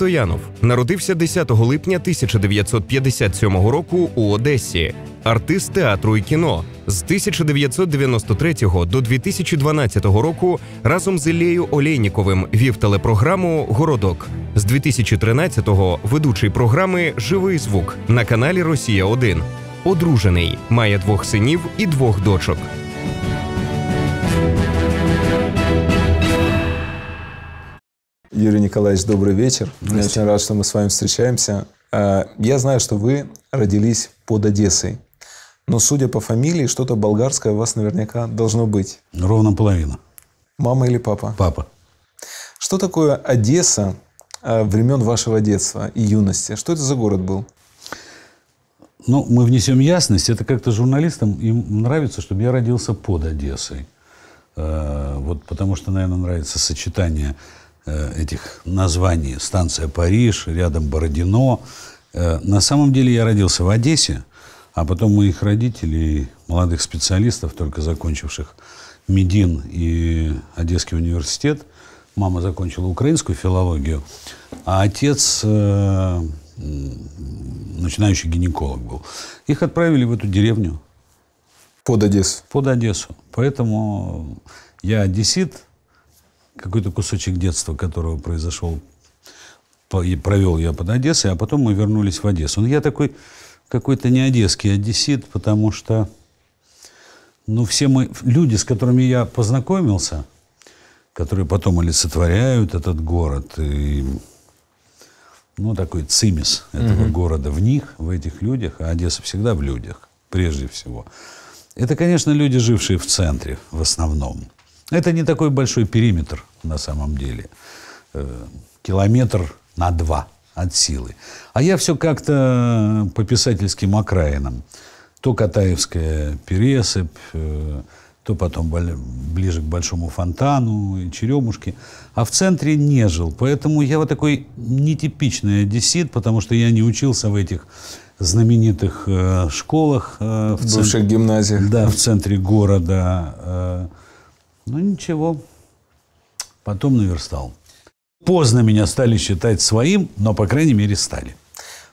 Стоянов народився 10 липня 1957 року у Одесі, артист театру і кіно. З 1993 до 2012 року разом з Іллею Олейніковим вів телепрограму Городок. З 2013-го ведучий програми Живий звук на каналі Росія 1 Одружений має двох синів і двох дочок. Юрий Николаевич, добрый вечер. Я очень рад, что мы с вами встречаемся. А, я знаю, что вы родились под Одессой. Но, судя по фамилии, что-то болгарское у вас наверняка должно быть. Ровно половина. Мама или папа? Папа. Что такое Одесса а, времен вашего детства и юности? Что это за город был? Ну, мы внесем ясность. Это как-то журналистам им нравится, чтобы я родился под Одессой. А, вот потому что, наверное, нравится сочетание Э, этих названий. Станция Париж, рядом Бородино. Э, на самом деле я родился в Одессе, а потом моих родителей, молодых специалистов, только закончивших Медин и Одесский университет, мама закончила украинскую филологию, а отец э, начинающий гинеколог был. Их отправили в эту деревню. Под Одессу. Под Одессу. Поэтому я одессит, какой-то кусочек детства, которого произошел, провел я под Одессой, а потом мы вернулись в Одессу. Но ну, я такой какой-то не одесский а одессит, потому что ну, все мы, люди, с которыми я познакомился, которые потом олицетворяют этот город, и, ну, такой цимис этого mm города в них, в этих людях, а Одесса всегда в людях, прежде всего. Это, конечно, люди, жившие в центре в основном. Это не такой большой периметр на самом деле. Э, километр на два от силы. А я все как-то э, по писательским окраинам. То Катаевская пересыпь, э, то потом ближе к Большому фонтану и Черемушке. А в центре не жил. Поэтому я вот такой нетипичный одессит, потому что я не учился в этих знаменитых школах. В Бывших центре, гимназиях. Да, в центре города ну ничего, потом наверстал. Поздно меня стали считать своим, но, по крайней мере, стали.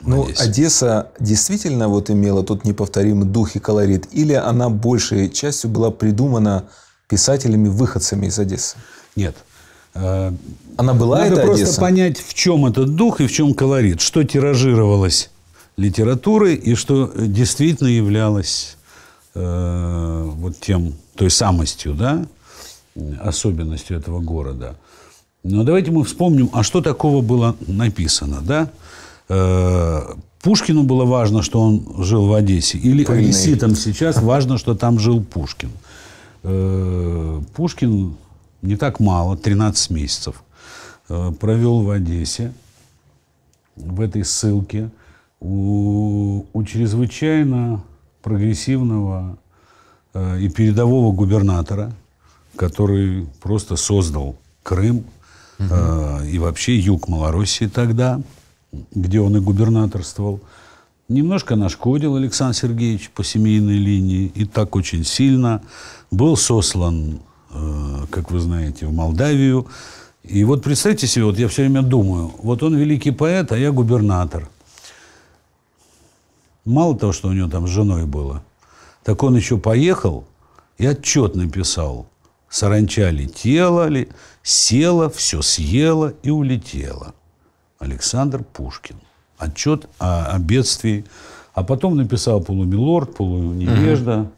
Надеюсь. Ну, Одесса действительно вот имела тот неповторимый дух и колорит, или она большей частью была придумана писателями-выходцами из Одессы? Нет. Э, она была Надо это просто Одесса? понять, в чем этот дух и в чем колорит, что тиражировалось литературой и что э, действительно являлось э, вот тем той самостью, да, особенностью этого города. Но давайте мы вспомним, а что такого было написано, да? Э, Пушкину было важно, что он жил в Одессе, или Пыльный. одесситам сейчас важно, что там жил Пушкин. Э, Пушкин не так мало, 13 месяцев, э, провел в Одессе, в этой ссылке, у, у чрезвычайно прогрессивного и передового губернатора – который просто создал Крым угу. э, и вообще юг Малороссии тогда, где он и губернаторствовал. Немножко нашкодил Александр Сергеевич по семейной линии, и так очень сильно. Был сослан, э, как вы знаете, в Молдавию. И вот представьте себе, вот я все время думаю, вот он великий поэт, а я губернатор. Мало того, что у него там с женой было, так он еще поехал и отчет написал Саранча летела, ли, села, все съела и улетела. Александр Пушкин. Отчет о, о бедствии. А потом написал полумилорд, полуневежда. Угу.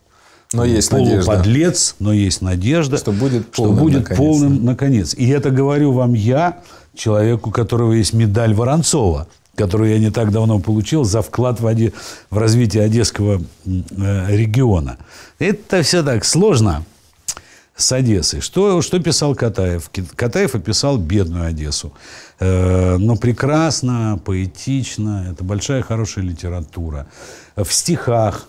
Но есть полуподлец, надежда. но есть надежда, что будет полным, что будет наконец. полным наконец. И это говорю вам я, человеку, у которого есть медаль Воронцова, которую я не так давно получил за вклад в, Оде... в развитие Одесского э, региона. Это все так сложно с Одессой. Что, что писал Катаев? Катаев описал бедную Одессу. Э, но прекрасно, поэтично. Это большая хорошая литература. В стихах.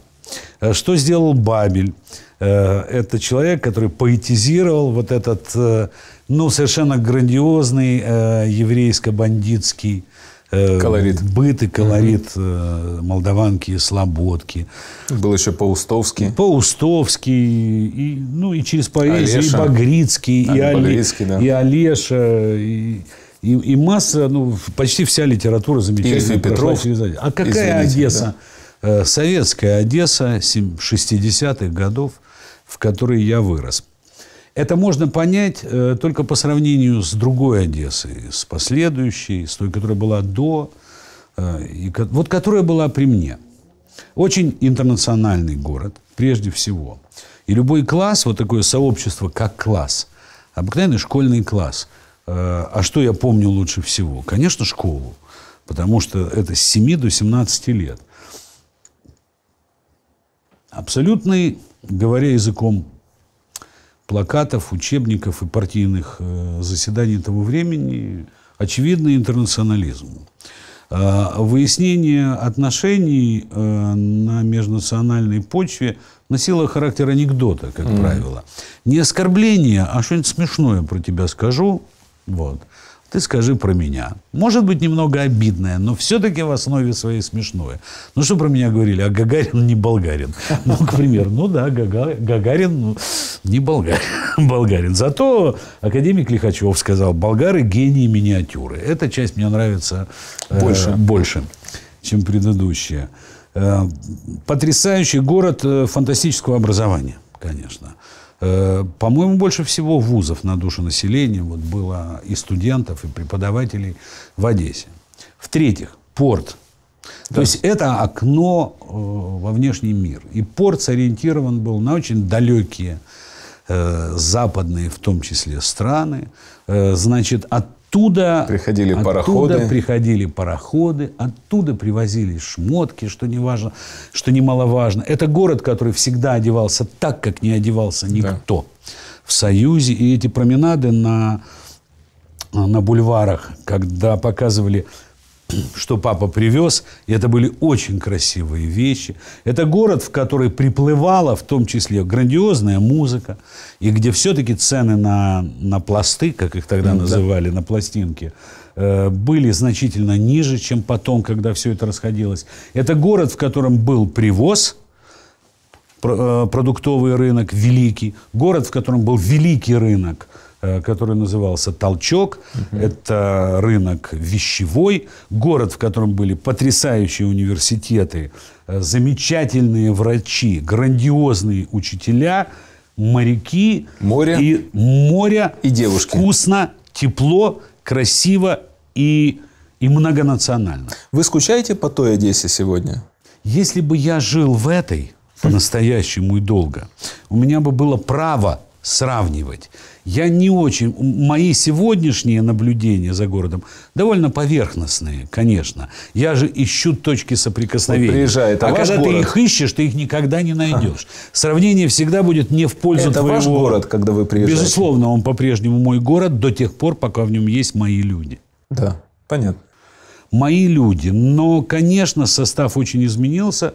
Э, что сделал Бабель? Э, это человек, который поэтизировал вот этот, ну, совершенно грандиозный еврейско-бандитский э, колорит. быт и колорит угу. э, молдаванки и слободки. Был еще Паустовский. Паустовский, и, ну и через поэзию, Олеша. и Багрицкий, и, а, ну, Багрицкий Оле... да. и Олеша, и... И, и масса, ну, почти вся литература замечательная. Ильф Петров. Через... А какая Извините, Одесса? Да. Э, советская Одесса 60-х годов, в которой я вырос. Это можно понять э, только по сравнению с другой Одессой, с последующей, с той, которая была до, э, и, вот которая была при мне. Очень интернациональный город, прежде всего. И любой класс, вот такое сообщество, как класс, обыкновенный школьный класс. Э, а что я помню лучше всего? Конечно, школу, потому что это с 7 до 17 лет. Абсолютный, говоря языком плакатов, учебников и партийных э, заседаний того времени очевидный интернационализм. А, выяснение отношений э, на межнациональной почве носило характер анекдота, как mm. правило. Не оскорбление, а что-нибудь смешное про тебя скажу. Вот ты скажи про меня. Может быть, немного обидное, но все-таки в основе своей смешное. Ну, что про меня говорили? А Гагарин не болгарин. Ну, к примеру. Ну, да, Гагарин ну, не болгарин. болгарин. Зато академик Лихачев сказал, болгары гении миниатюры. Эта часть мне нравится э, больше, э, больше чем предыдущая. Э, потрясающий город э, фантастического образования, конечно. Э, по-моему, больше всего вузов на душу населения вот было и студентов, и преподавателей в Одессе. В-третьих, порт. Да. То есть это окно э, во внешний мир. И порт сориентирован был на очень далекие э, западные, в том числе, страны. Значит, от Оттуда приходили оттуда пароходы. приходили пароходы, оттуда привозили шмотки, что, не важно, что немаловажно. Это город, который всегда одевался так, как не одевался никто да. в Союзе. И эти променады на, на бульварах, когда показывали что папа привез. И это были очень красивые вещи. Это город, в который приплывала в том числе грандиозная музыка, и где все-таки цены на, на пласты, как их тогда называли, да. на пластинки, э, были значительно ниже, чем потом, когда все это расходилось. Это город, в котором был привоз, э, продуктовый рынок великий, город, в котором был великий рынок – Э, который назывался «Толчок». Угу. Это рынок вещевой, город, в котором были потрясающие университеты, э, замечательные врачи, грандиозные учителя, моряки. Море. И море. И девушки. Вкусно, тепло, красиво и, и многонационально. Вы скучаете по той Одессе сегодня? Если бы я жил в этой по-настоящему и долго, у меня бы было право сравнивать я не очень... Мои сегодняшние наблюдения за городом довольно поверхностные, конечно. Я же ищу точки соприкосновения. Вот приезжает, а, а когда город... ты их ищешь, ты их никогда не найдешь. Сравнение всегда будет не в пользу Это твоего... ваш город, когда вы приезжаете? Безусловно, он по-прежнему мой город до тех пор, пока в нем есть мои люди. Да, понятно. Мои люди. Но, конечно, состав очень изменился,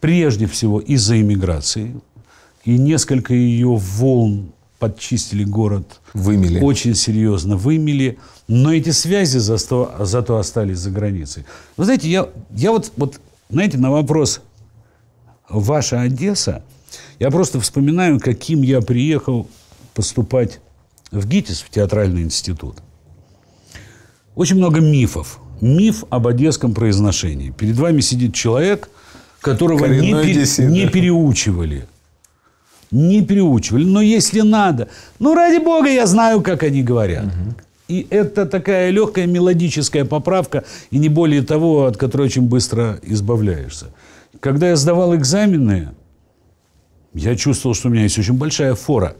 прежде всего из-за иммиграции и несколько ее волн подчистили город. Вымели. Очень серьезно вымели. Но эти связи зато, зато остались за границей. Вы знаете, я, я вот, вот, знаете, на вопрос «Ваша Одесса?» я просто вспоминаю, каким я приехал поступать в ГИТИС, в театральный институт. Очень много мифов. Миф об одесском произношении. Перед вами сидит человек, которого не, пер, не переучивали не переучивали. Но если надо, ну ради бога, я знаю, как они говорят. И это такая легкая мелодическая поправка, и не более того, от которой очень быстро избавляешься. Когда я сдавал экзамены, я чувствовал, что у меня есть очень большая фора.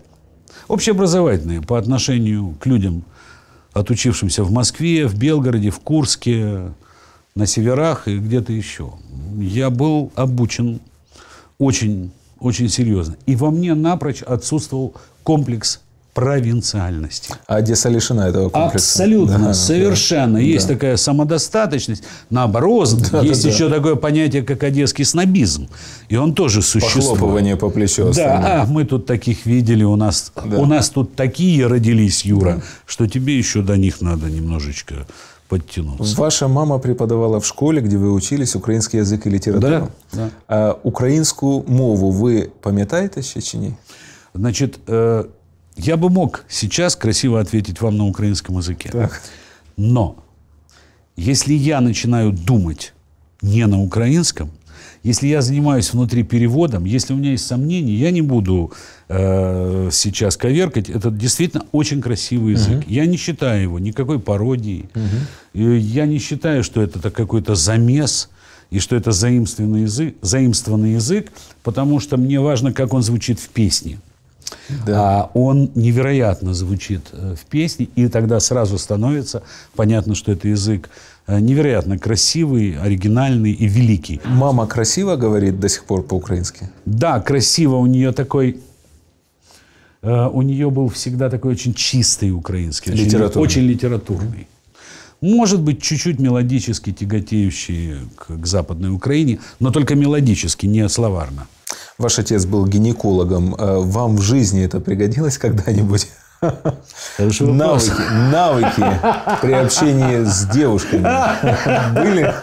Общеобразовательная по отношению к людям, отучившимся в Москве, в Белгороде, в Курске, на северах и где-то еще. Я был обучен очень очень серьезно. И во мне напрочь отсутствовал комплекс провинциальности. А Одесса лишена этого комплекса. Абсолютно, да, совершенно. Да, есть да. такая самодостаточность. Наоборот, да, есть да, еще да. такое понятие, как одесский снобизм. И он тоже существует. Похлопывание по плечу. Да, а мы тут таких видели. У нас, да. у нас тут такие родились, Юра, да. что тебе еще до них надо немножечко подтянулся. Ваша мама преподавала в школе, где вы учились украинский язык и литературу. Да. да. А украинскую мову вы памятаете ще чи ні? Значит, э, я бы мог сейчас красиво ответить вам на украинском языке. Так. Но если я начинаю думать не на украинском, если я занимаюсь внутри переводом, если у меня есть сомнения, я не буду э, сейчас коверкать. Это действительно очень красивый язык. Угу. Я не считаю его никакой пародией. Угу. Я не считаю, что это какой-то замес и что это заимствованный язык, заимствованный язык, потому что мне важно, как он звучит в песне. Да. А он невероятно звучит э, в песне, и тогда сразу становится понятно, что это язык Э, невероятно красивый, оригинальный и великий. Мама красиво говорит до сих пор по-украински? Да, красиво. У нее такой... Э, у нее был всегда такой очень чистый украинский. Литературный. Очень, очень литературный. Может быть, чуть-чуть мелодически тяготеющий к, к Западной Украине, но только мелодически, не словарно. Ваш отец был гинекологом. Э, вам в жизни это пригодилось когда-нибудь? Хороший навыки, навыки при общении с девушками были?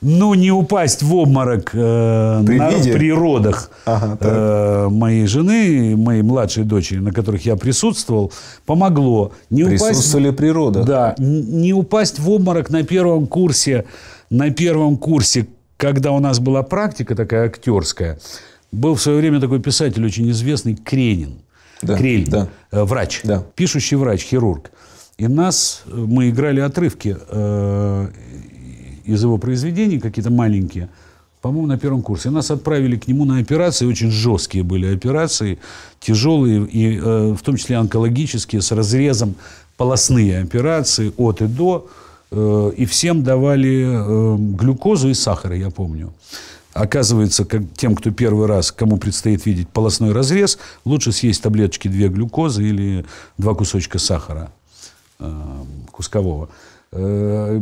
Ну, не упасть в обморок э, при, на, виде? при родах ага, э, моей жены, моей младшей дочери, на которых я присутствовал, помогло. Не Присутствовали упасть, при родах? Да. Не упасть в обморок на первом курсе, на первом курсе, когда у нас была практика такая актерская. Был в свое время такой писатель очень известный, Кренин да, Криль, да. Э, врач, да. пишущий врач, хирург. И нас, э, мы играли отрывки э, из его произведений, какие-то маленькие, по-моему, на первом курсе. И нас отправили к нему на операции, очень жесткие были операции, тяжелые, и, э, в том числе онкологические, с разрезом, полостные операции от и до. Э, и всем давали э, глюкозу и сахар, я помню. Оказывается, как, тем, кто первый раз, кому предстоит видеть полостной разрез, лучше съесть таблеточки две глюкозы или два кусочка сахара э, кускового. Э,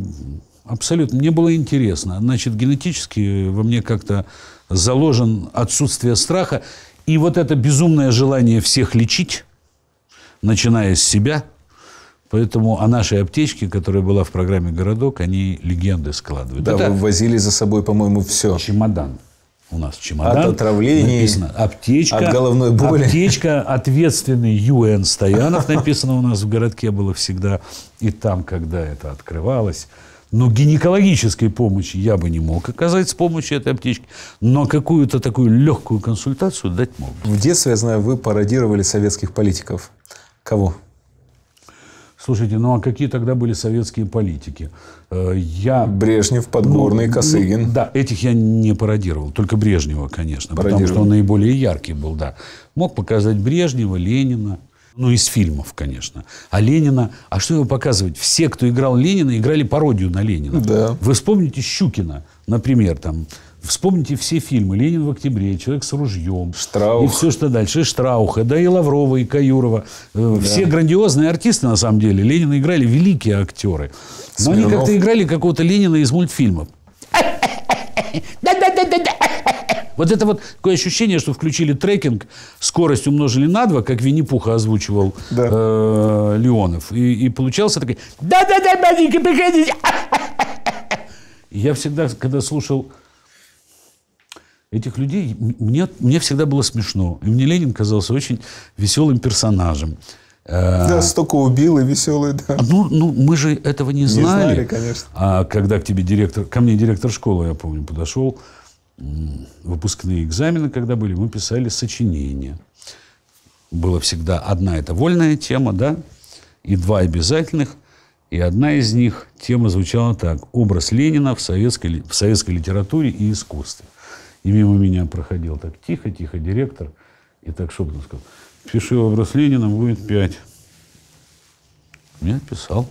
абсолютно. Мне было интересно. Значит, генетически во мне как-то заложен отсутствие страха. И вот это безумное желание всех лечить, начиная с себя – Поэтому о нашей аптечке, которая была в программе «Городок», они легенды складывают. Да, Это вы возили за собой, по-моему, все. Чемодан. У нас чемодан. От отравлений, написано, аптечка, от головной боли. Аптечка, ответственный ЮН Стоянов написано у нас в городке было всегда. И там, когда это открывалось, но гинекологической помощи я бы не мог оказать с помощью этой аптечки. Но какую-то такую легкую консультацию дать мог. В детстве, я знаю, вы пародировали советских политиков. Кого? Слушайте, ну а какие тогда были советские политики? Э, я... Брежнев, ну, Подгорный, ну, Косыгин. Ну, да, этих я не пародировал. Только Брежнева, конечно. Потому что он наиболее яркий был, да. Мог показать Брежнева, Ленина. Ну, из фильмов, конечно. А Ленина... А что его показывать? Все, кто играл Ленина, играли пародию на Ленина. Да. Вы вспомните Щукина, например, там... Вспомните все фильмы. «Ленин в октябре», «Человек с ружьем». Штраух. И все, что дальше. И Штрауха, да и Лаврова, и Каюрова. Э, да. Все грандиозные артисты, на самом деле. Ленина играли великие актеры. Но Смирнов. они как-то играли какого-то Ленина из мультфильмов. Вот это вот такое ощущение, что включили трекинг, скорость умножили на два, как Винни-Пуха озвучивал да. э, Леонов. И, и получался такой... Да-да-да, маленький, приходите! Я всегда, когда слушал этих людей, мне, мне всегда было смешно. И мне Ленин казался очень веселым персонажем. Да, э, столько убил и веселый, да. Ну, ну мы же этого не знали. Не знали, конечно. А когда к тебе директор, ко мне директор школы, я помню, подошел, выпускные экзамены, когда были, мы писали сочинения. Было всегда одна это вольная тема, да, и два обязательных. И одна из них, тема звучала так. Образ Ленина в советской, в советской литературе и искусстве. И мимо меня проходил так тихо-тихо директор и так шепотом сказал, пиши образ Ленина, будет пять. Я писал.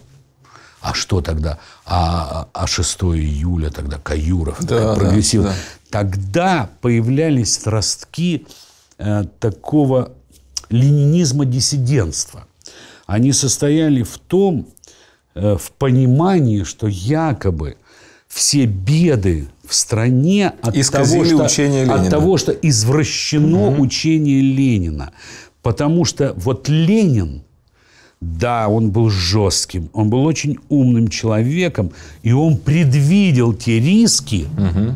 А что тогда? А, а 6 июля тогда Каюров, да, прогрессив. Да, да. Тогда появлялись ростки э, такого ленинизма диссидентства. Они состояли в том, э, в понимании, что якобы все беды в стране от, того что, от того, что извращено угу. учение Ленина. Потому что вот Ленин, да, он был жестким, он был очень умным человеком, и он предвидел те риски, угу.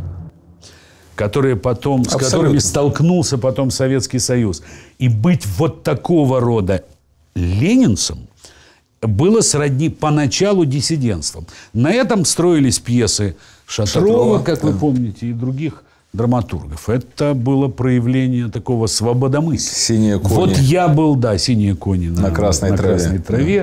которые потом, с которыми столкнулся потом Советский Союз. И быть вот такого рода ленинцем было сродни поначалу диссидентством. На этом строились пьесы Шататрова, как вы помните, и других драматургов. Это было проявление такого свободомыслия. Синие кони. Вот я был, да, синие кони на, на красной на траве, красной траве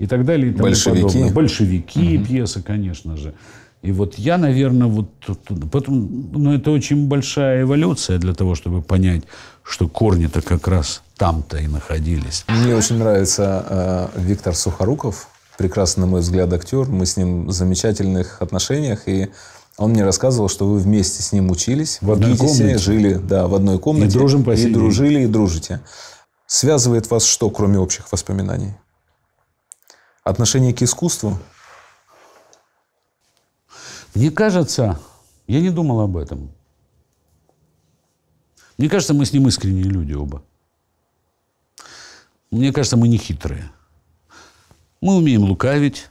да. и так далее. И тому Большевики. Подобное. Большевики, угу. пьеса, конечно же. И вот я, наверное, вот туда. Потом, ну, это очень большая эволюция для того, чтобы понять, что корни-то как раз там-то и находились. Мне очень нравится э, Виктор Сухоруков, прекрасный, на мой взгляд, актер. Мы с ним в замечательных отношениях. И он мне рассказывал, что вы вместе с ним учились. В одной комнате. Жили, да, в одной комнате. И дружим по И дружили, и дружите. Связывает вас что, кроме общих воспоминаний? Отношение к искусству? Мне кажется, я не думал об этом. Мне кажется, мы с ним искренние люди оба. Мне кажется, мы не хитрые. Мы умеем лукавить,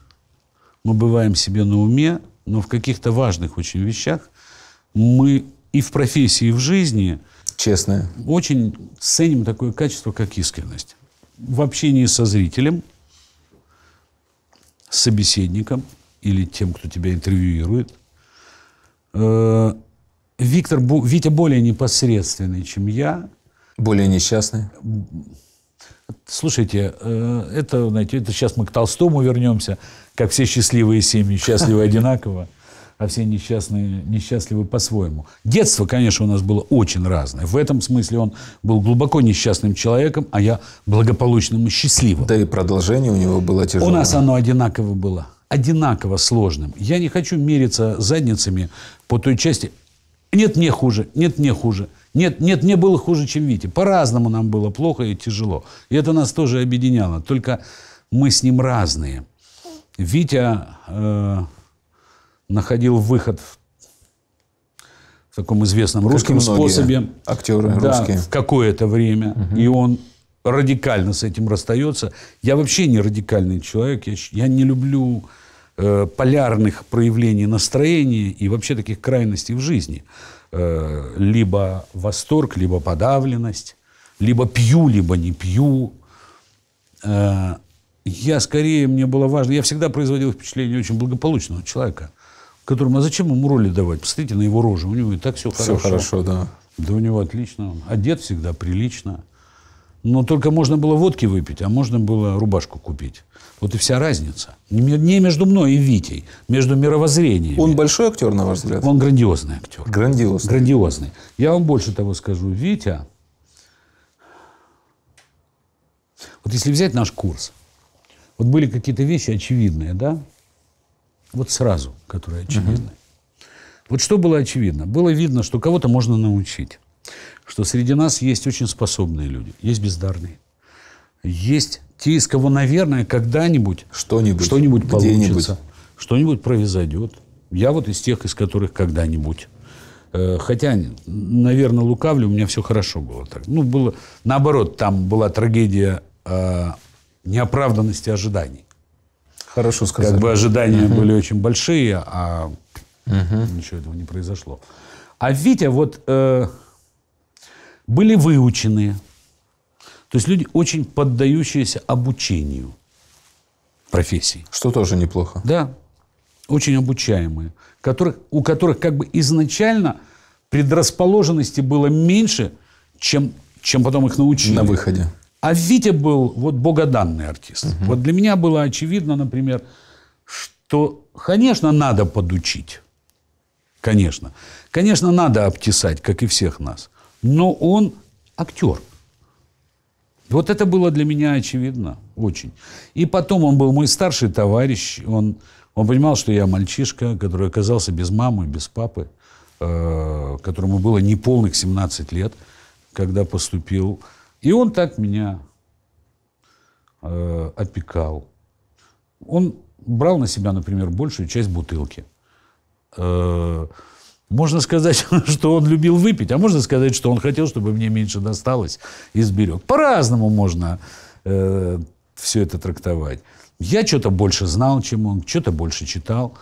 мы бываем себе на уме, но в каких-то важных очень вещах мы и в профессии, и в жизни честные. Очень ценим такое качество, как искренность. В общении со зрителем, с собеседником или тем, кто тебя интервьюирует. Э, Виктор, Витя более непосредственный, чем я. Более несчастный? Слушайте, э, это, знаете, это сейчас мы к Толстому вернемся, как все счастливые семьи, счастливы одинаково, а все несчастные несчастливы по-своему. Детство, конечно, у нас было очень разное. В этом смысле он был глубоко несчастным человеком, а я благополучным и счастливым. Да и продолжение у него было тяжелое. У нас оно одинаково было одинаково сложным. Я не хочу мериться задницами по той части. Нет, мне хуже, нет, мне хуже. Нет, нет, мне было хуже, чем Вите. По-разному нам было плохо и тяжело. И это нас тоже объединяло. Только мы с ним разные. Витя э, находил выход в в таком известном как русском способе. Актеры да, русские. В какое-то время. Угу. И он радикально с этим расстается. Я вообще не радикальный человек. Я, я не люблю э, полярных проявлений настроения и вообще таких крайностей в жизни. Э, либо восторг, либо подавленность, либо пью, либо не пью. Э, я скорее, мне было важно, я всегда производил впечатление очень благополучного человека, которому, а зачем ему роли давать? Посмотрите на его рожу, у него и так все, все хорошо. Все хорошо, да. Да у него отлично, одет всегда прилично. Но только можно было водки выпить, а можно было рубашку купить. Вот и вся разница. Не между мной и Витей, между мировоззрением. Он большой актер, на ваш взгляд? Он грандиозный актер. Грандиозный. Грандиозный. Я вам больше того скажу. Витя, вот если взять наш курс, вот были какие-то вещи очевидные, да? Вот сразу, которые очевидны. Угу. Вот что было очевидно? Было видно, что кого-то можно научить что среди нас есть очень способные люди, есть бездарные, есть те, из кого, наверное, когда-нибудь что-нибудь, что-нибудь получится, что-нибудь произойдет. Я вот из тех, из которых когда-нибудь. Э, хотя, наверное, лукавлю, у меня все хорошо было так. Ну, было наоборот, там была трагедия э, неоправданности ожиданий. Хорошо сказали. Как бы ожидания угу. были очень большие, а угу. ничего этого не произошло. А Витя вот э, были выученные. То есть люди, очень поддающиеся обучению профессии. Что тоже неплохо. Да, очень обучаемые, которых, у которых как бы изначально предрасположенности было меньше, чем, чем потом их научили. На выходе. А Витя был вот богоданный артист. Угу. Вот для меня было очевидно, например, что, конечно, надо подучить. Конечно. Конечно, надо обтесать, как и всех нас но он актер. Вот это было для меня очевидно очень. И потом он был мой старший товарищ, он, он понимал, что я мальчишка, который оказался без мамы, без папы, э, которому было неполных 17 лет, когда поступил. И он так меня э, опекал. Он брал на себя, например, большую часть бутылки. Э, можно сказать, что он любил выпить, а можно сказать, что он хотел, чтобы мне меньше досталось и сберег. По-разному можно э, все это трактовать. Я что-то больше знал, чем он, что-то больше читал.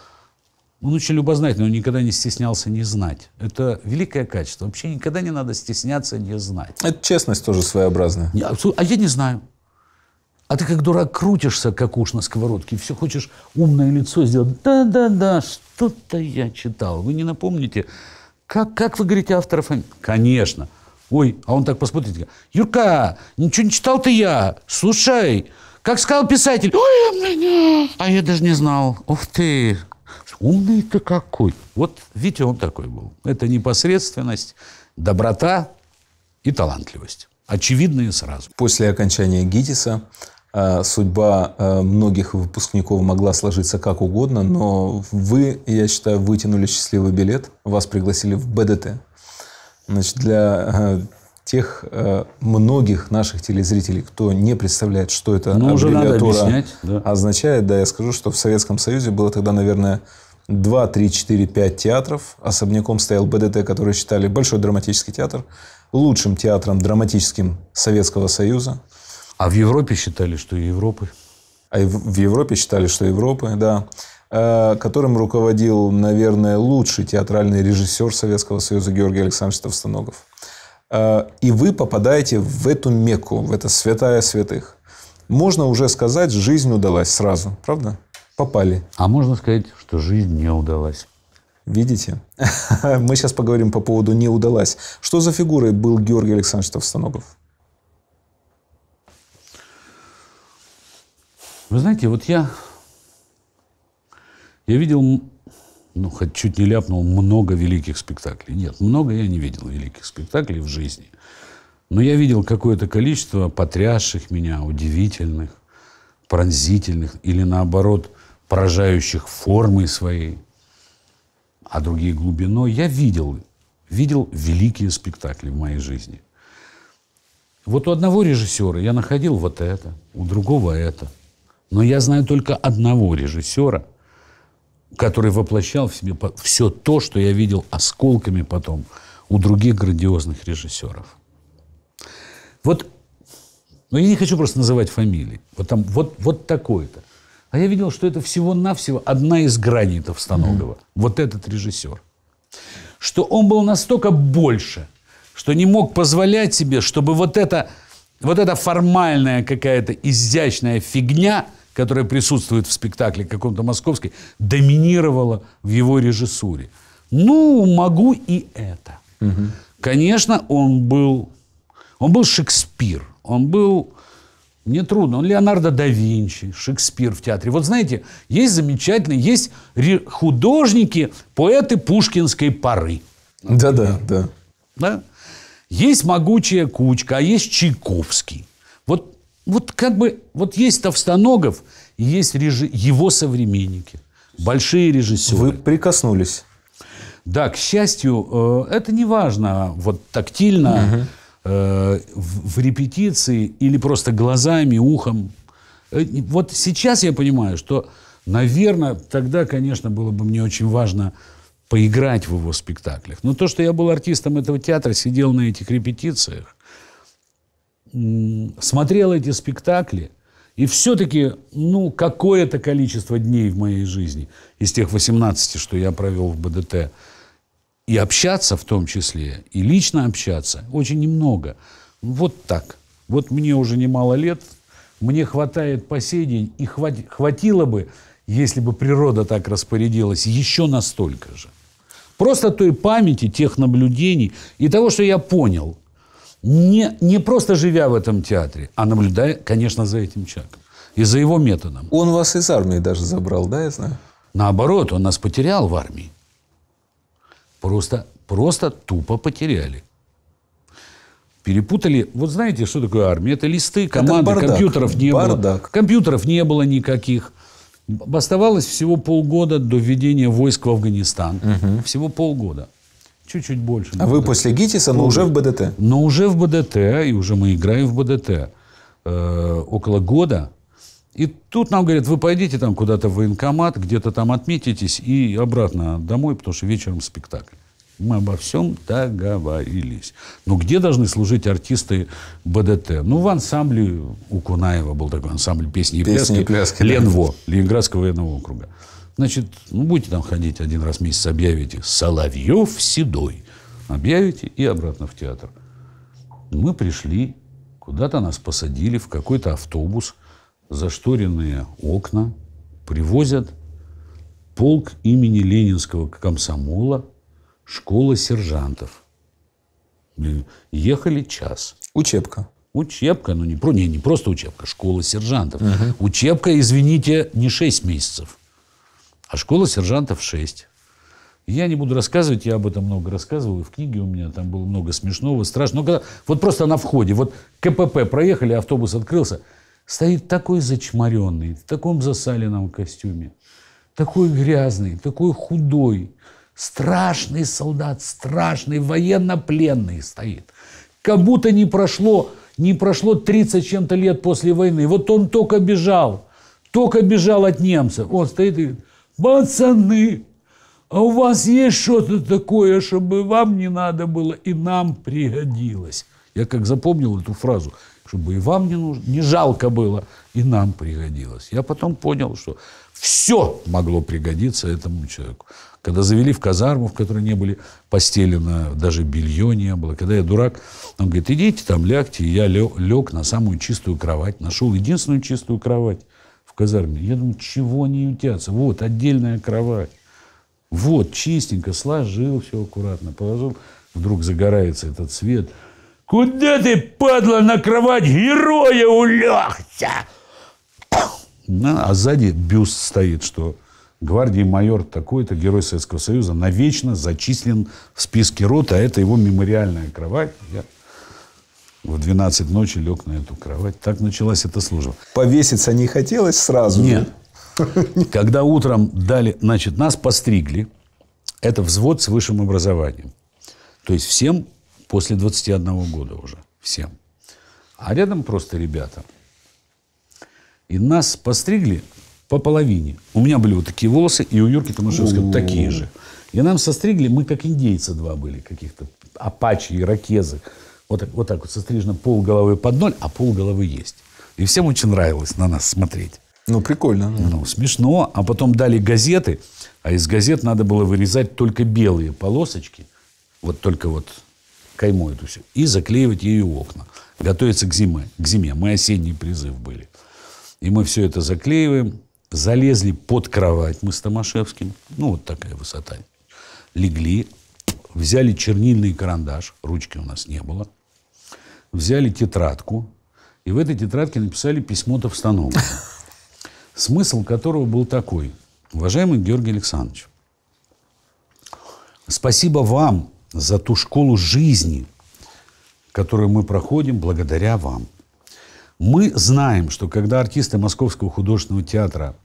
Он очень любознательный, он никогда не стеснялся не знать. Это великое качество. Вообще никогда не надо стесняться не знать. Это честность тоже своеобразная. а я не знаю. А ты как дурак крутишься, как уж на сковородке, и все хочешь умное лицо сделать. Да-да-да, что-то я читал. Вы не напомните, как, как вы говорите авторов? Конечно. Ой, а он так посмотрит. Юрка, ничего не читал ты я. Слушай, как сказал писатель. Ой, а меня. а я даже не знал. Ух ты, умный ты какой. Вот видите, он такой был. Это непосредственность, доброта и талантливость очевидные сразу. После окончания ГИТИСа а, судьба а, многих выпускников могла сложиться как угодно, но вы, я считаю, вытянули счастливый билет, вас пригласили в БДТ. Значит, для а, тех многих наших телезрителей, кто не представляет, что это ну, уже надо объяснять, да. означает, да, я скажу, что в Советском Союзе было тогда, наверное, 2, 3, 4, 5 театров. Особняком стоял БДТ, который считали Большой драматический театр, лучшим театром драматическим Советского Союза – а в Европе считали, что Европы. А в Европе считали, что Европы, да. Э, которым руководил, наверное, лучший театральный режиссер Советского Союза Георгий Александрович Товстоногов. Э, и вы попадаете в эту мекку, в это святая святых. Можно уже сказать, жизнь удалась сразу, правда? Попали. А можно сказать, что жизнь не удалась. Видите? Мы сейчас поговорим по поводу «не удалась». Что за фигурой был Георгий Александрович Товстоногов? Вы знаете, вот я, я видел, ну, хоть чуть не ляпнул, много великих спектаклей. Нет, много я не видел великих спектаклей в жизни. Но я видел какое-то количество потрясших меня, удивительных, пронзительных или, наоборот, поражающих формой своей, а другие глубиной. Я видел, видел великие спектакли в моей жизни. Вот у одного режиссера я находил вот это, у другого это – но я знаю только одного режиссера, который воплощал в себе все то, что я видел осколками потом у других грандиозных режиссеров. Вот, но ну, я не хочу просто называть фамилии. Вот там, вот, вот такое то А я видел, что это всего-навсего одна из граней Товстоногова. Mm-hmm. Вот этот режиссер. Что он был настолько больше, что не мог позволять себе, чтобы вот эта, вот эта формальная какая-то изящная фигня – которая присутствует в спектакле каком-то московской, доминировала в его режиссуре. Ну, могу и это. Угу. Конечно, он был, он был Шекспир, он был мне трудно. Он Леонардо да Винчи, Шекспир в театре. Вот знаете, есть замечательные, есть художники, поэты пушкинской поры. Да-да, да. Да. Есть могучая кучка, а есть Чайковский. Вот как бы, вот есть Товстоногов, есть режи... его современники, большие режиссеры. Вы прикоснулись. Да, к счастью, э, это не важно, вот тактильно, угу. в, в репетиции или просто глазами, ухом. Э, вот сейчас я понимаю, что, наверное, тогда, конечно, было бы мне очень важно поиграть в его спектаклях. Но то, что я был артистом этого театра, сидел на этих репетициях, смотрел эти спектакли, и все-таки, ну, какое-то количество дней в моей жизни, из тех 18, что я провел в БДТ, и общаться в том числе, и лично общаться, очень немного. Вот так. Вот мне уже немало лет, мне хватает по сей день, и хват, хватило бы, если бы природа так распорядилась, еще настолько же. Просто той памяти, тех наблюдений и того, что я понял – не, не просто живя в этом театре, а наблюдая, конечно, за этим человеком и за его методом. Он вас из армии даже забрал, да, я знаю? Наоборот, он нас потерял в армии. Просто, просто тупо потеряли. Перепутали. Вот знаете, что такое армия? Это листы, команды, Это компьютеров не бардак. было. Компьютеров не было никаких. Оставалось всего полгода до введения войск в Афганистан. Угу. Всего полгода чуть-чуть больше. А вы после ГИТИСа, но уже в БДТ? Но уже в БДТ, и уже мы играем в БДТ. Э, около года. И тут нам говорят, вы пойдите там куда-то в военкомат, где-то там отметитесь и обратно домой, потому что вечером спектакль. Мы обо всем договорились. Но где должны служить артисты БДТ? Ну, в ансамбле у Кунаева был такой ансамбль песни и пляски. Песни и пляски Ленво, да. Ленинградского военного округа. Значит, ну, будете там ходить один раз в месяц, объявите «Соловьев седой». Объявите и обратно в театр. Мы пришли, куда-то нас посадили в какой-то автобус, зашторенные окна, привозят полк имени Ленинского комсомола, школа сержантов. Ехали час. Учебка. Учебка, ну не, не, не просто учебка, школа сержантов. Угу. Учебка, извините, не 6 месяцев. А школа сержантов 6. Я не буду рассказывать, я об этом много рассказывал, и в книге у меня там было много смешного, страшного. Но когда, вот просто на входе, вот КПП проехали, автобус открылся, стоит такой зачморенный, в таком засаленном костюме, такой грязный, такой худой, страшный солдат, страшный военнопленный стоит. Как будто не прошло, не прошло 30 чем-то лет после войны. Вот он только бежал, только бежал от немцев. Он стоит и говорит, пацаны, а у вас есть что-то такое, чтобы вам не надо было и нам пригодилось? Я как запомнил эту фразу, чтобы и вам не, нужно, не жалко было, и нам пригодилось. Я потом понял, что все могло пригодиться этому человеку. Когда завели в казарму, в которой не были постелено, даже белье не было. Когда я дурак, он говорит, идите там, лягте. И я лег, лег на самую чистую кровать. Нашел единственную чистую кровать казарме. Я думаю, чего они ютятся? Вот, отдельная кровать. Вот, чистенько сложил все аккуратно, положил. Вдруг загорается этот свет. Куда ты, падла, на кровать героя улегся? А сзади бюст стоит, что гвардии майор такой-то, герой Советского Союза, навечно зачислен в списке рота, а это его мемориальная кровать. Я в 12 ночи лег на эту кровать. Так началась эта служба. Повеситься не хотелось сразу? Нет. Когда утром дали, значит, нас постригли. Это взвод с высшим образованием. То есть всем после 21 года уже. Всем. А рядом просто ребята. И нас постригли по половине. У меня были вот такие волосы, и у Юрки Томашевского о такие же. И нам состригли, мы как индейцы два были каких-то, апачи, иракезы вот так вот, так вот сострижено пол головы под ноль, а пол головы есть. И всем очень нравилось на нас смотреть. Ну, прикольно. Ну, смешно. А потом дали газеты, а из газет надо было вырезать только белые полосочки, вот только вот кайму эту все, и заклеивать ею окна. Готовиться к зиме. К зиме. Мы осенний призыв были. И мы все это заклеиваем. Залезли под кровать мы с Томашевским. Ну, вот такая высота. Легли, взяли чернильный карандаш. Ручки у нас не было взяли тетрадку и в этой тетрадке написали письмо Товстоногова, смысл которого был такой. Уважаемый Георгий Александрович, спасибо вам за ту школу жизни, которую мы проходим благодаря вам. Мы знаем, что когда артисты Московского художественного театра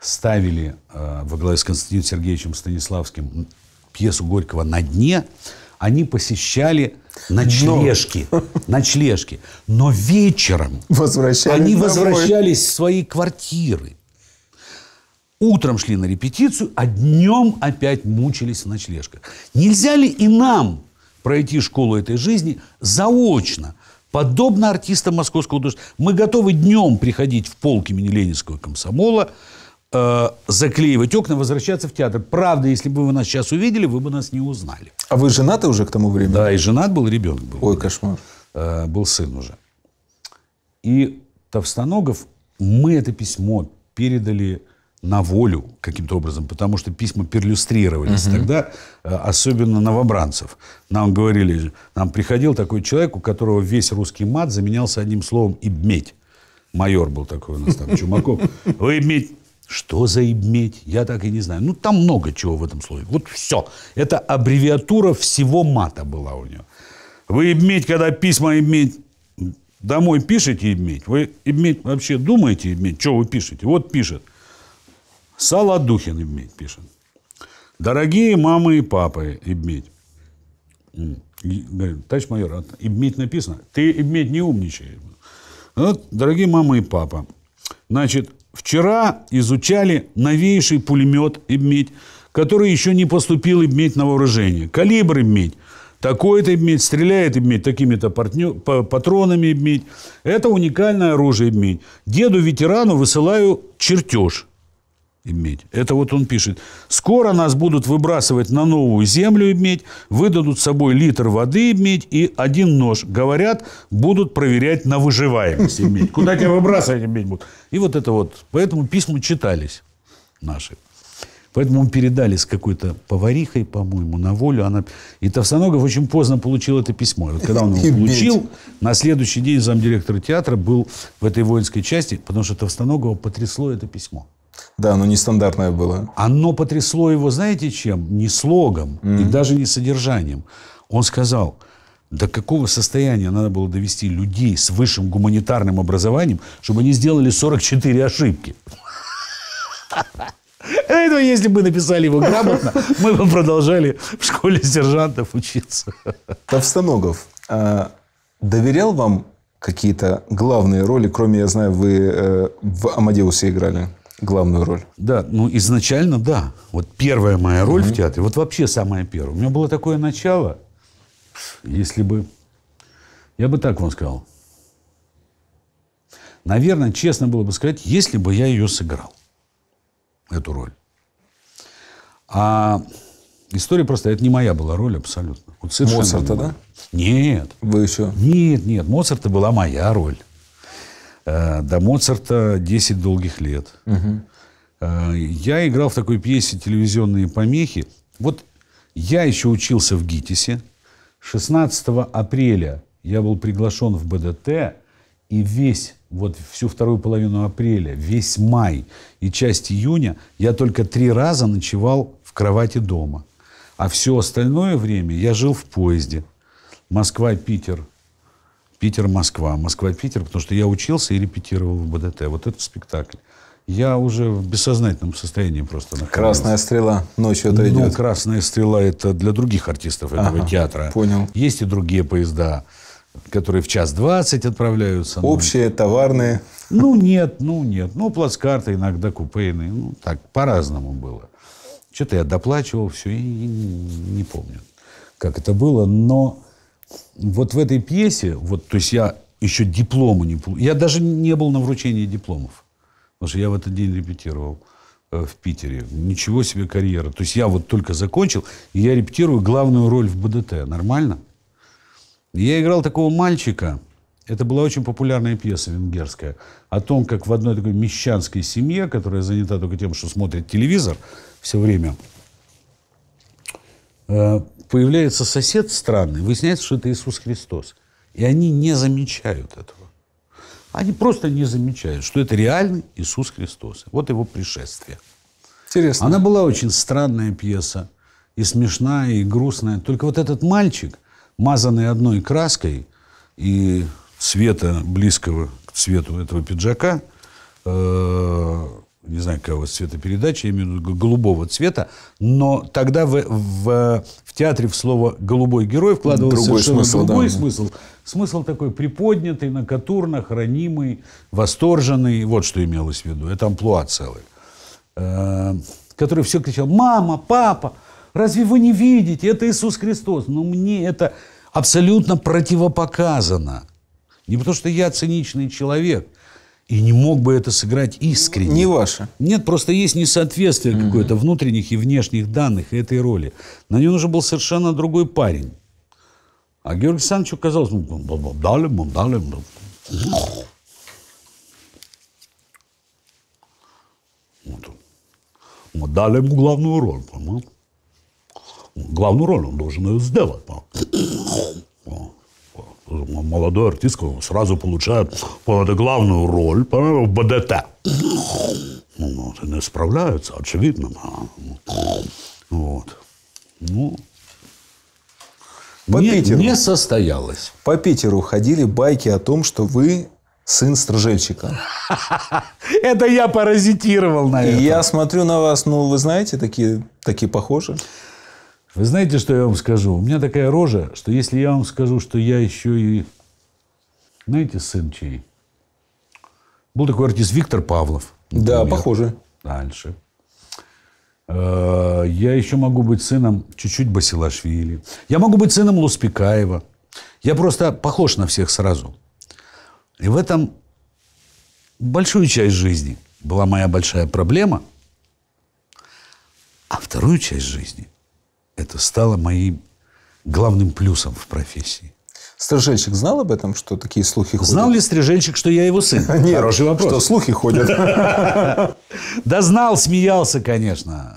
ставили э, во главе с Константином Сергеевичем Станиславским пьесу Горького «На дне», они посещали ночлежки. Но. Ночлежки. Но вечером они возвращались в свои квартиры. Утром шли на репетицию, а днем опять мучились в ночлежках. Нельзя ли и нам пройти школу этой жизни заочно, подобно артистам Московского художества? Мы готовы днем приходить в полк имени Ленинского комсомола – Э, заклеивать окна, возвращаться в театр. Правда, если бы вы нас сейчас увидели, вы бы нас не узнали. А вы женаты уже к тому времени? Да, и женат был, ребенок был. Ой, кошмар. Э, был сын уже. И Товстоногов, мы это письмо передали на волю каким-то образом, потому что письма перлюстрировались угу. тогда, э, особенно новобранцев. Нам говорили, нам приходил такой человек, у которого весь русский мат заменялся одним словом «ибметь». Майор был такой у нас там, Чумаков. «Вы ибметь что за ибметь? Я так и не знаю. Ну, там много чего в этом слове. Вот все. Это аббревиатура всего мата была у него. Вы ибметь, когда письма ибметь домой пишете ибметь, вы ибметь вообще думаете ибметь, что вы пишете? Вот пишет. Саладухин ибметь пишет. Дорогие мамы и папы ибметь. Товарищ майор, а ибметь написано. Ты ибметь не умничай. Вот, дорогие мамы и папа, значит, Вчера изучали новейший пулемет «Ибмедь», который еще не поступил «Ибмедь» на вооружение. Калибр «Ибмедь». Такой-то «Ибмедь», стреляет «Ибмедь», такими-то партнер, патронами «Ибмедь». Это уникальное оружие «Ибмедь». Деду-ветерану высылаю чертеж иметь. Это вот он пишет. Скоро нас будут выбрасывать на новую землю иметь, выдадут с собой литр воды иметь и один нож. Говорят, будут проверять на выживаемость иметь. Куда тебя выбрасывать иметь будут? И вот это вот. Поэтому письма читались наши. Поэтому передали с какой-то поварихой, по-моему, на волю. Она... И Товстоногов очень поздно получил это письмо. вот когда он его получил, на следующий день замдиректора театра был в этой воинской части, потому что Товстоногова потрясло это письмо. Да, оно нестандартное было. Оно потрясло его, знаете чем? Не слогом mm-hmm. и даже не содержанием. Он сказал, до какого состояния надо было довести людей с высшим гуманитарным образованием, чтобы они сделали 44 ошибки. Это ну, если бы написали его грамотно, мы бы продолжали в школе сержантов учиться. Товстоногов, а, доверял вам какие-то главные роли, кроме, я знаю, вы э, в «Амадеусе» играли? главную роль? Да, ну изначально да. Вот первая моя роль угу. в театре, вот вообще самая первая. У меня было такое начало, если бы, я бы так вам сказал. Наверное, честно было бы сказать, если бы я ее сыграл, эту роль. А история просто, это не моя была роль абсолютно. Вот Моцарта, да? Нет. Вы еще? Нет, нет, Моцарта была моя роль. Э, до Моцарта 10 долгих лет. Угу. Я играл в такой пьесе «Телевизионные помехи». Вот я еще учился в ГИТИСе. 16 апреля я был приглашен в БДТ, и весь, вот всю вторую половину апреля, весь май и часть июня я только три раза ночевал в кровати дома. А все остальное время я жил в поезде. Москва, Питер, Питер-Москва, Москва-Питер, потому что я учился и репетировал в БДТ. Вот этот спектакль. Я уже в бессознательном состоянии просто находился. «Красная стрела» ночью это идет. Ну, «Красная стрела» — это для других артистов этого ага, театра. Понял. Есть и другие поезда, которые в час двадцать отправляются. Ну. Общие, ну, товарные? Ну, нет, ну, нет. Ну, плацкарты иногда купейные. Ну, так, по-разному было. Что-то я доплачивал все и не помню, как это было. Но вот в этой пьесе, вот, то есть я еще диплома не получил. Я даже не был на вручении дипломов. Потому что я в этот день репетировал э, в Питере. Ничего себе карьера. То есть я вот только закончил, и я репетирую главную роль в БДТ. Нормально? Я играл такого мальчика. Это была очень популярная пьеса венгерская. О том, как в одной такой мещанской семье, которая занята только тем, что смотрит телевизор все время, э, появляется сосед странный, выясняется, что это Иисус Христос. И они не замечают этого. Они просто не замечают, что это реальный Иисус Христос. Вот его пришествие. Интересно. Она была очень странная пьеса. И смешная, и грустная. Только вот этот мальчик, мазанный одной краской и цвета близкого к цвету этого пиджака, э не знаю, какого цвета передачи, я имею в виду голубого цвета, но тогда в, в, в театре в слово «голубой герой» вкладывался другой совершенно смысл, другой да, смысл. Смысл такой приподнятый, накатурно, хранимый, восторженный. Вот что имелось в виду. Это амплуа целый. Э, который все кричал «Мама! Папа! Разве вы не видите? Это Иисус Христос!» Но мне это абсолютно противопоказано. Не потому что я циничный человек – и не мог бы это сыграть искренне. Не ваше. Нет, просто есть несоответствие угу. какое-то внутренних и внешних данных этой роли. На нее нужен был совершенно другой парень. А Георгий Александровичу казалось, ну, дали, дали. Вот. Мы дали ему главную роль, понимаешь? Главную роль он должен ее сделать. понимаешь? молодой артистка сразу получает вот, главную роль в БДТ. вот, ну, ну, не справляются, очевидно. Вот. Ну, по не, Питеру. не состоялось. По Питеру ходили байки о том, что вы сын стражельщика. Это я паразитировал на этом. Я смотрю на вас, ну, вы знаете, такие, такие похожи. Вы знаете, что я вам скажу? У меня такая рожа, что если я вам скажу, что я еще и... Знаете, сын чей? Был такой артист Виктор Павлов. Например. Да, похоже. Дальше. Э, я еще могу быть сыном чуть-чуть Басилашвили. Я могу быть сыном Луспекаева. Я просто похож на всех сразу. И в этом большую часть жизни была моя большая проблема. А вторую часть жизни – это стало моим главным плюсом в профессии. Стрижельщик знал об этом, что такие слухи ходят? Знал ли Стрижельщик, что я его сын? Нет, Хороший вопрос. Что слухи ходят. Да знал, смеялся, конечно.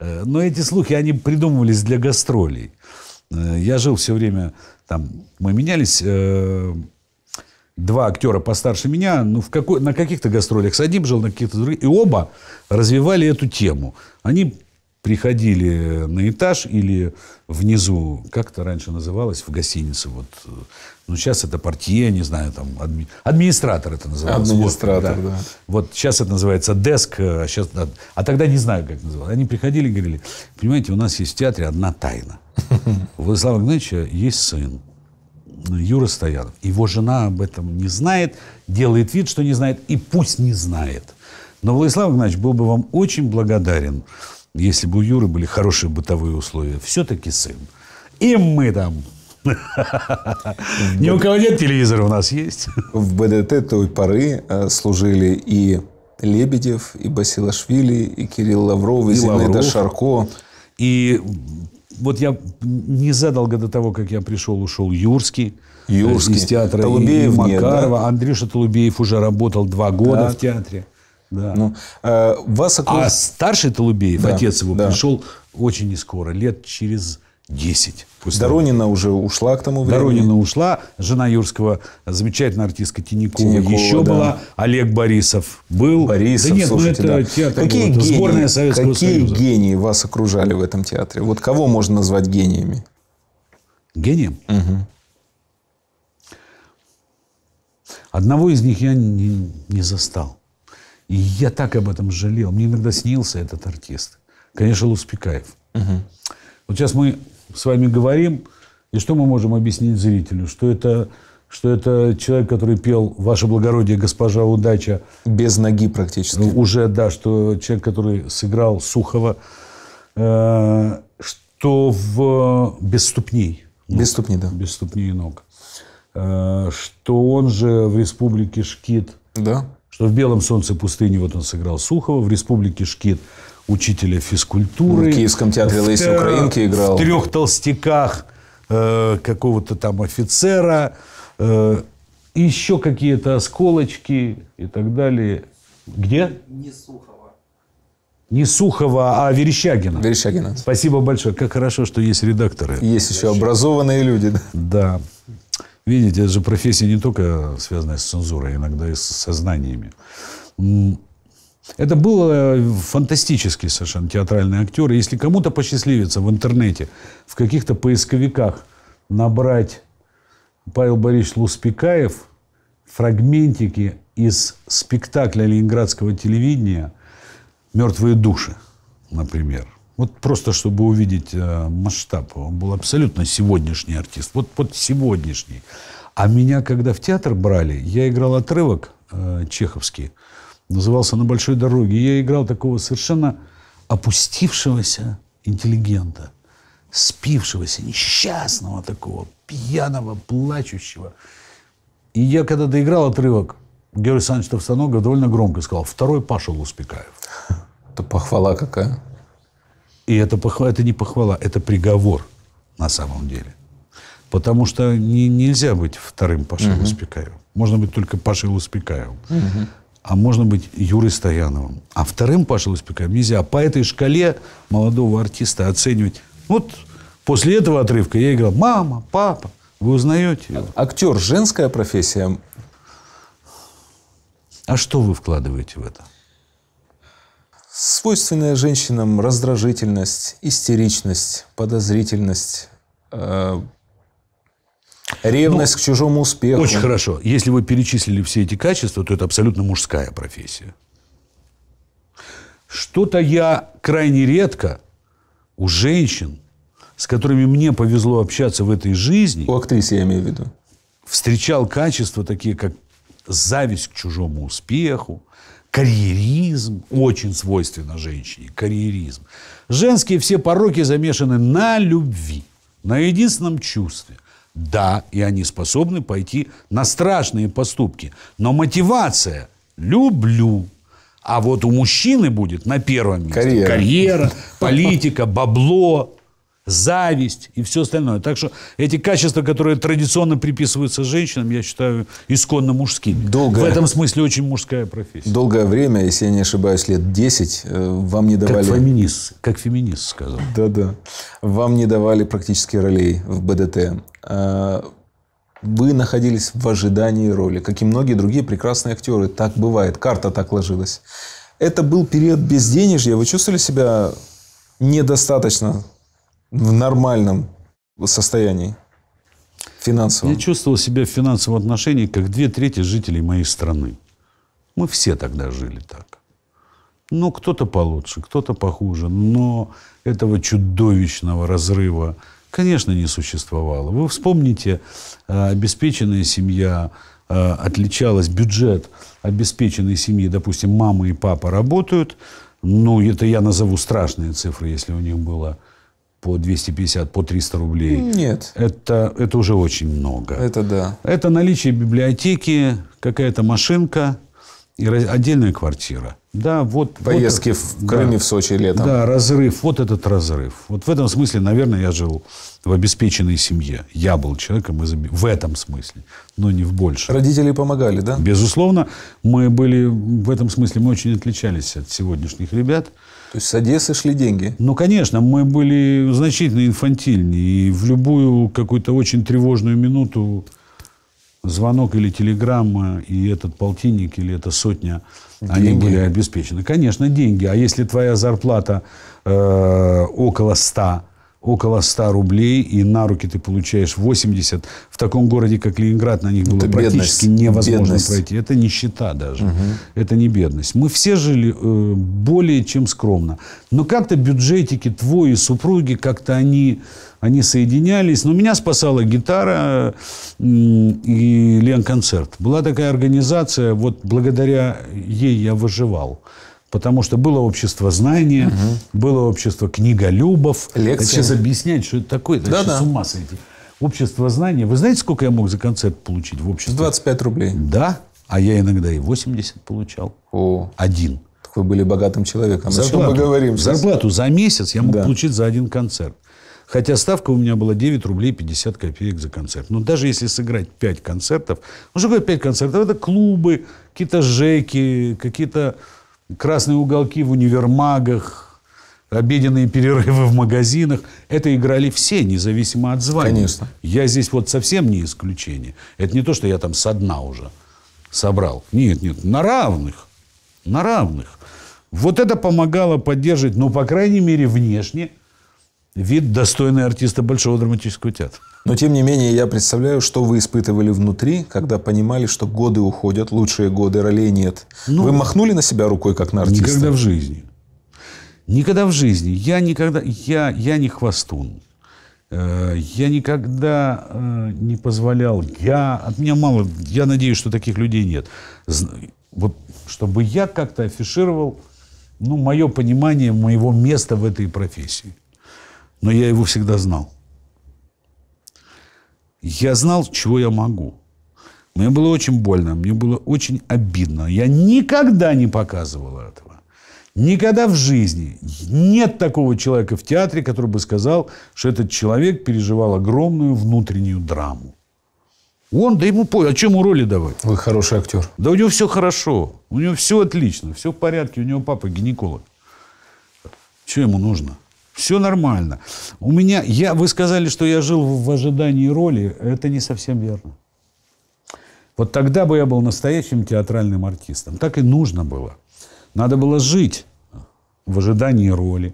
Э, но эти слухи, они придумывались для гастролей. Э, я жил все время там. Мы менялись. Э, два актера постарше меня, ну, в какой, на каких-то гастролях с одним жил, на каких-то других. И оба развивали эту тему. Они приходили на этаж или внизу, как это раньше называлось, в гостинице. Вот. Э, ну, сейчас это портье, не знаю, там, адми... администратор это называлось. Администратор, вот, да. да. Вот сейчас это называется деск, э, а, сейчас... а тогда не знаю, как называлось. Они приходили и говорили, понимаете, у нас есть в театре одна тайна. У Владислава Игнатьевича есть сын. Юра Стоянов. Его жена об этом не знает, делает вид, что не знает, и пусть не знает. Но Владислав Игнатьевич был бы вам очень благодарен, если бы у Юры были хорошие бытовые условия, все-таки сын. И мы там. Ни у кого нет телевизора, у нас есть. В БДТ той поры э, служили и Лебедев, и Басилашвили, и Кирилл Лавров, и, Зинаида Шарко. И вот я незадолго до того, как я пришел, ушел Юрский. Э, Юрский. Из театра Толубеев и Макарова. Нет, да? Андрюша Толубеев уже работал два года так. в театре. Да. Ну, э, вас окружили... А старший Толубеев, да, отец его, да. пришел очень скоро, лет через 10. После Доронина того. уже ушла к тому времени. Доронина ушла, жена Юрского, замечательная артистка Тинякова, Тинякова еще да. была, Олег Борисов был. Борисов, да нет, ну слушайте, это да. театр, какие вот, гении, сборная Советского какие Союза. гении вас окружали в этом театре? Вот кого можно назвать гениями? Гением? Угу. Одного из них я не, не застал. И я так об этом жалел. Мне иногда снился этот артист. Конечно, Луспекаев. Угу. Вот сейчас мы с вами говорим, и что мы можем объяснить зрителю? Что это, что это человек, который пел «Ваше благородие, госпожа удача». Без ноги практически. Ну, уже, да, что человек, который сыграл Сухова, э, что в, без ступней. Ног, без ступней, да. Без ступней и ног. Э, что он же в республике Шкит. Да что в «Белом солнце пустыни» вот он сыграл Сухова, в «Республике Шкит» учителя физкультуры. В Киевском театре Лейси Украинки играл. В «Трех толстяках» э, какого-то там офицера. Э, еще какие-то осколочки и так далее. Где? Не Сухова. Не Сухова, а Верещагина. Верещагина. Спасибо большое. Как хорошо, что есть редакторы. Есть еще образованные люди. Да. Видите, это же профессия не только связанная с цензурой, а иногда и с сознаниями. Это был э, фантастический совершенно театральный актер. Если кому-то посчастливится в интернете, в каких-то поисковиках набрать Павел Борисович Луспекаев, фрагментики из спектакля ленинградского телевидения «Мертвые души», например – вот просто, чтобы увидеть э, масштаб, он был абсолютно сегодняшний артист. Вот под сегодняшний. А меня, когда в театр брали, я играл отрывок э, чеховский, назывался «На большой дороге». Я играл такого совершенно опустившегося интеллигента, спившегося, несчастного такого, пьяного, плачущего. И я, когда доиграл отрывок, Георгий Александрович Товстоногов довольно громко сказал «Второй Паша Луспекаев». Это похвала какая. И это, похвала, это не похвала, это приговор на самом деле. Потому что не, нельзя быть вторым Пашей угу. Успекаевым. Можно быть только Пашей Успекаевым. Угу. А можно быть Юрой Стояновым. А вторым Пашей Успекаевым нельзя. А по этой шкале молодого артиста оценивать. Вот после этого отрывка я играл «Мама», «Папа». Вы узнаете его? Актер – женская профессия? А что вы вкладываете в это? Свойственная женщинам раздражительность, истеричность, подозрительность, э, ревность ну, к чужому успеху. Очень хорошо. Если вы перечислили все эти качества, то это абсолютно мужская профессия. Что-то я крайне редко у женщин, с которыми мне повезло общаться в этой жизни... У актрисы я имею в виду. Встречал качества такие, как зависть к чужому успеху, карьеризм очень свойственно женщине, карьеризм. Женские все пороки замешаны на любви, на единственном чувстве. Да, и они способны пойти на страшные поступки, но мотивация «люблю», а вот у мужчины будет на первом месте карьера, карьера политика, бабло, зависть и все остальное. Так что эти качества, которые традиционно приписываются женщинам, я считаю исконно мужскими. Долгое, в этом смысле очень мужская профессия. Долгое время, если я не ошибаюсь, лет 10, э, вам не давали... Как феминист, как феминист сказал. Да-да. Вам не давали практически ролей в БДТ. Э, вы находились в ожидании роли, как и многие другие прекрасные актеры. Так бывает, карта так ложилась. Это был период безденежья. Вы чувствовали себя недостаточно в нормальном состоянии финансовом? Я чувствовал себя в финансовом отношении как две трети жителей моей страны. Мы все тогда жили так. Ну, кто-то получше, кто-то похуже, но этого чудовищного разрыва, конечно, не существовало. Вы вспомните, а, обеспеченная семья а, отличалась, бюджет обеспеченной семьи, допустим, мама и папа работают, ну, это я назову страшные цифры, если у них было по 250, по 300 рублей. Нет. Это, это уже очень много. Это да. Это наличие библиотеки, какая-то машинка и отдельная квартира. Да, вот, Поездки вот, в Крыме, да, в Сочи летом. Да, разрыв, вот этот разрыв. Вот в этом смысле, наверное, я жил в обеспеченной семье. Я был человеком из, в этом смысле, но не в большем. Родители помогали, да? Безусловно. Мы были в этом смысле, мы очень отличались от сегодняшних ребят. То есть с Одессы шли деньги? Ну, конечно, мы были значительно инфантильнее. И в любую какую-то очень тревожную минуту звонок или телеграмма, и этот полтинник, или эта сотня, деньги. они были обеспечены. Конечно, деньги. А если твоя зарплата э, около 100 около 100 рублей, и на руки ты получаешь 80. В таком городе, как Ленинград, на них было Это практически невозможно бедность. пройти. Это нищета даже. Угу. Это не бедность. Мы все жили э, более чем скромно. Но как-то бюджетики твои, супруги, как-то они они соединялись. Но меня спасала гитара и Лен-концерт. Была такая организация, вот благодаря ей я выживал. Потому что было общество знания, угу. было общество книголюбов. Лекции. Сейчас объяснять, что это такое, это да, да. с ума сойти. Общество знания. Вы знаете, сколько я мог за концерт получить в обществе? 25 рублей. Да, а я иногда и 80 получал. О. Один. Так вы были богатым человеком. Зарплату, О чем мы говорим сейчас? Зарплату за месяц я мог да. получить за один концерт. Хотя ставка у меня была 9 рублей 50 копеек за концерт. Но даже если сыграть 5 концертов... Ну, что такое 5 концертов? Это клубы, какие-то жеки, какие-то красные уголки в универмагах, обеденные перерывы в магазинах. Это играли все, независимо от звания. Конечно. Я здесь вот совсем не исключение. Это не то, что я там со дна уже собрал. Нет, нет, на равных. На равных. Вот это помогало поддерживать, ну, по крайней мере, внешне, вид достойный артиста Большого драматического театра. Но тем не менее, я представляю, что вы испытывали внутри, когда понимали, что годы уходят, лучшие годы, ролей нет. Ну, вы махнули на себя рукой, как на артиста? Никогда в жизни. Никогда в жизни. Я никогда... Я, я не хвастун. Э, я никогда э, не позволял. Я... От меня мало... Я надеюсь, что таких людей нет. Вот чтобы я как-то афишировал ну, мое понимание моего места в этой профессии. Но я его всегда знал. Я знал, чего я могу. Мне было очень больно, мне было очень обидно. Я никогда не показывал этого. Никогда в жизни нет такого человека в театре, который бы сказал, что этот человек переживал огромную внутреннюю драму. Он, да ему понял, а чем ему роли давать? Вы хороший актер. Да у него все хорошо, у него все отлично, все в порядке, у него папа гинеколог. Что ему нужно? Все нормально. У меня, я, вы сказали, что я жил в ожидании роли. Это не совсем верно. Вот тогда бы я был настоящим театральным артистом. Так и нужно было. Надо было жить в ожидании роли.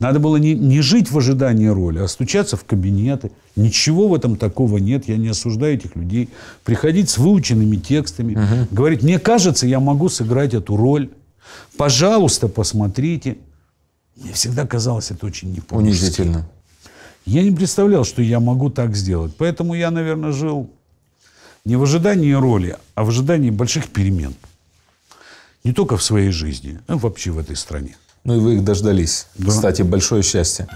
Надо было не, не жить в ожидании роли, а стучаться в кабинеты. Ничего в этом такого нет. Я не осуждаю этих людей. Приходить с выученными текстами. Угу. Говорить, мне кажется, я могу сыграть эту роль. Пожалуйста, посмотрите. Мне всегда казалось это очень непомощным. Унизительно. Я не представлял, что я могу так сделать. Поэтому я, наверное, жил не в ожидании роли, а в ожидании больших перемен. Не только в своей жизни, а вообще в этой стране. Ну и вы их дождались. Да. Кстати, большое счастье.